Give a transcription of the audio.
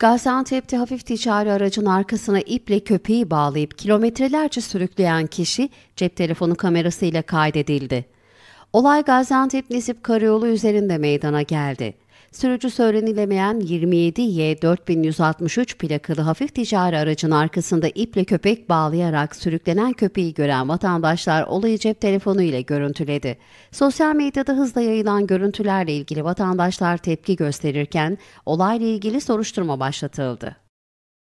Gaziantep'te hafif ticari aracın arkasına iple köpeği bağlayıp kilometrelerce sürükleyen kişi cep telefonu kamerasıyla kaydedildi. Olay Gaziantep Nisip Karayolu üzerinde meydana geldi. Sürücü söylenilemeyen 27Y4163 plakalı hafif ticari aracın arkasında iple köpek bağlayarak sürüklenen köpeği gören vatandaşlar olayı cep telefonu ile görüntüledi. Sosyal medyada hızla yayılan görüntülerle ilgili vatandaşlar tepki gösterirken olayla ilgili soruşturma başlatıldı.